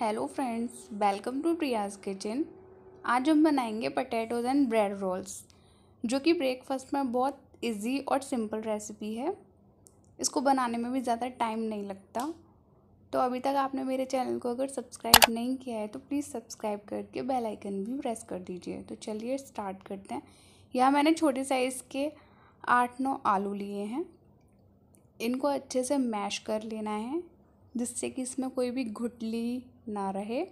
hello friends welcome to Priya's kitchen आज हम बनाएंगे पटेटोज़ एंड ब्रेड रोल्स जो कि ब्रेकफास्ट में बहुत इजी और सिंपल रेसिपी है इसको बनाने में भी ज़्यादा टाइम नहीं लगता तो अभी तक आपने मेरे चैनल को अगर सब्सक्राइब नहीं किया है तो प्लीज़ सब्सक्राइब करके बेल आइकन भी प्रेस कर दीजिए तो चलिए स्टार्ट करते हैं यहाँ मैंने छोटे साइज़ के आठ नौ आलू लिए हैं इनको अच्छे से मैश कर लेना है जिससे कि इसमें कोई भी घुटली ना रहे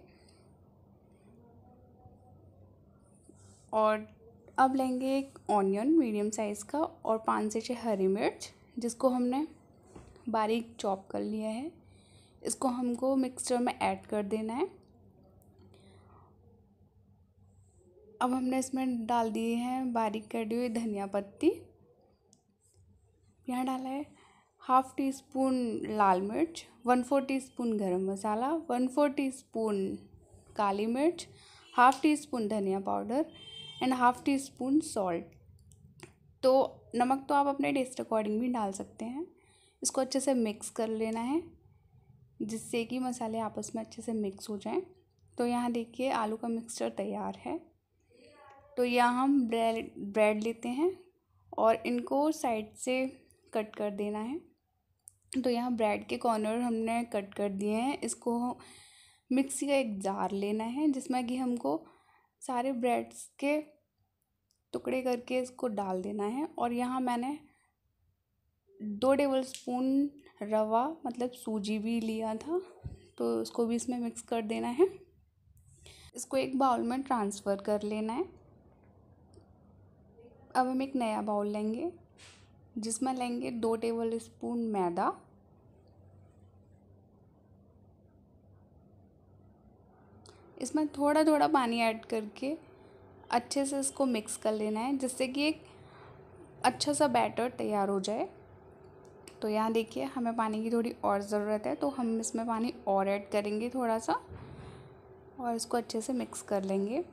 और अब लेंगे एक ऑनियन मीडियम साइज़ का और पाँच से छः हरी मिर्च जिसको हमने बारीक चॉप कर लिया है इसको हमको मिक्सचर में ऐड कर देना है अब हमने इसमें डाल दिए हैं बारीक कटी हुई धनिया पत्ती यहाँ डाला है हाफ टी स्पून लाल मिर्च one four teaspoon garam masala one four teaspoon काली मिर्च हाफ टी स्पून धनिया powder and half teaspoon salt तो नमक तो आप अपने टेस्ट अकॉर्डिंग भी डाल सकते हैं इसको अच्छे से मिक्स कर लेना है जिससे कि मसाले आपस में अच्छे से मिक्स हो जाएं तो यहाँ देखिए आलू का मिक्सचर तैयार है तो यहाँ हम ब्रेड ब्रेड लेते हैं और इनको साइड से कट कर देना है तो यहाँ ब्रेड के कॉर्नर हमने कट कर दिए हैं इसको मिक्सी का एक जार लेना है जिसमें कि हमको सारे ब्रेड्स के टुकड़े करके इसको डाल देना है और यहाँ मैंने दो टेबल स्पून रवा मतलब सूजी भी लिया था तो उसको भी इसमें मिक्स कर देना है इसको एक बाउल में ट्रांसफ़र कर लेना है अब हम एक नया बाउल लेंगे जिसमें लेंगे दो टेबल स्पून मैदा इसमें थोड़ा थोड़ा पानी ऐड करके अच्छे से इसको मिक्स कर लेना है जिससे कि एक अच्छा सा बैटर तैयार हो जाए तो यहाँ देखिए हमें पानी की थोड़ी और ज़रूरत है तो हम इसमें पानी और ऐड करेंगे थोड़ा सा और इसको अच्छे से मिक्स कर लेंगे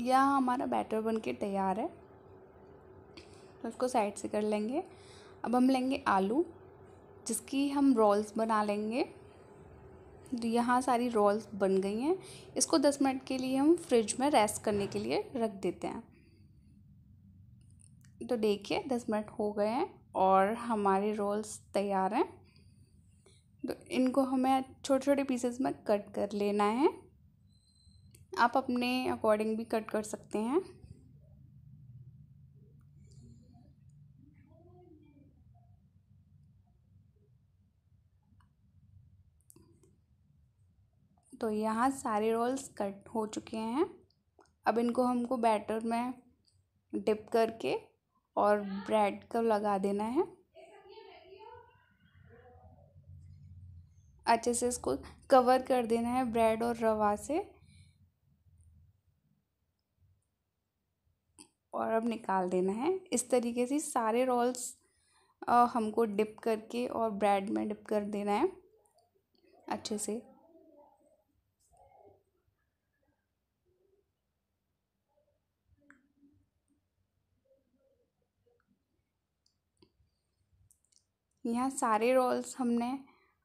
यह हमारा बैटर बन के तैयार है तो उसको साइड से कर लेंगे अब हम लेंगे आलू जिसकी हम रोल्स बना लेंगे तो यहाँ सारी रोल्स बन गई हैं इसको दस मिनट के लिए हम फ्रिज में रेस्ट करने के लिए रख देते हैं तो देखिए दस मिनट हो गए हैं और हमारे रोल्स तैयार हैं तो इनको हमें छोटे छोटे पीसेस में कट कर लेना है आप अपने अकॉर्डिंग भी कट कर सकते हैं तो यहाँ सारे रोल्स कट हो चुके हैं अब इनको हमको बैटर में डिप करके और ब्रेड का लगा देना है अच्छे से इसको कवर कर देना है ब्रेड और रवा से और अब निकाल देना है इस तरीके से सारे रोल्स हमको डिप करके और ब्रेड में डिप कर देना है अच्छे से यहाँ सारे रोल्स हमने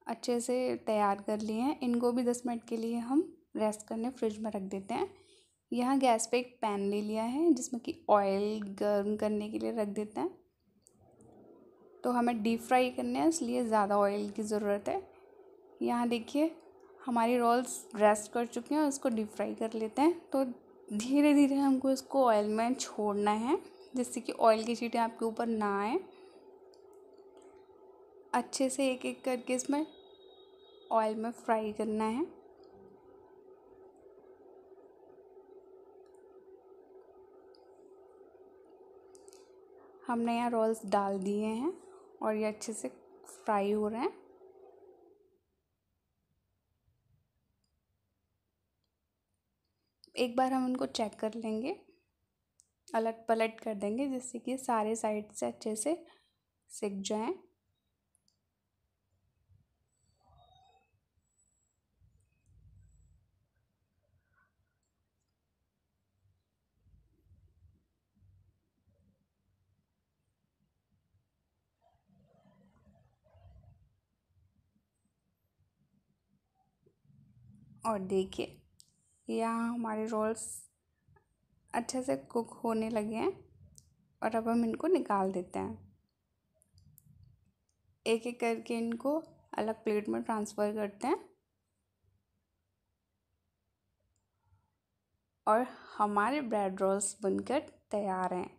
अच्छे से तैयार कर लिए हैं इनको भी दस मिनट के लिए हम रेस्ट करने फ्रिज में रख देते हैं यहाँ गैस पे एक पैन ले लिया है जिसमें कि ऑयल गर्म करने के लिए रख देते हैं तो हमें डीप फ्राई करने हैं इसलिए ज़्यादा ऑयल की ज़रूरत है यहाँ देखिए हमारी रोल्स रेस्ट कर चुके हैं और इसको डीप फ्राई कर लेते हैं तो धीरे धीरे हमको इसको ऑयल में छोड़ना है जिससे कि ऑयल की चीटें आपके ऊपर ना आए अच्छे से एक एक करके इसमें ऑयल में फ्राई करना है हमने यहाँ रोल्स डाल दिए हैं और ये अच्छे से फ्राई हो रहे हैं एक बार हम उनको चेक कर लेंगे अलट पलट कर देंगे जिससे कि सारे साइड से अच्छे से सिक जाएं और देखिए यहाँ हमारे रोल्स अच्छे से कुक होने लगे हैं और अब हम इनको निकाल देते हैं एक एक करके इनको अलग प्लेट में ट्रांसफ़र करते हैं और हमारे ब्रेड रोल्स बनकर तैयार हैं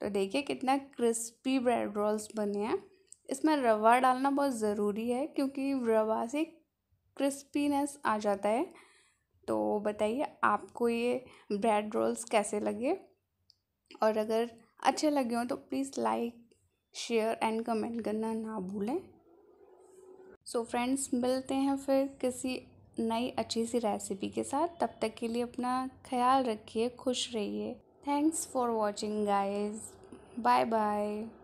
तो देखिए कितना क्रिस्पी ब्रेड रोल्स बने हैं इसमें रवा डालना बहुत ज़रूरी है क्योंकि रवा से क्रिस्पीनेस आ जाता है तो बताइए आपको ये ब्रेड रोल्स कैसे लगे और अगर अच्छे लगे हों तो please like share and comment करना ना भूलें सो so फ्रेंड्स मिलते हैं फिर किसी नई अच्छी सी रेसिपी के साथ तब तक के लिए अपना ख्याल रखिए खुश रहिए thanks for watching guys bye bye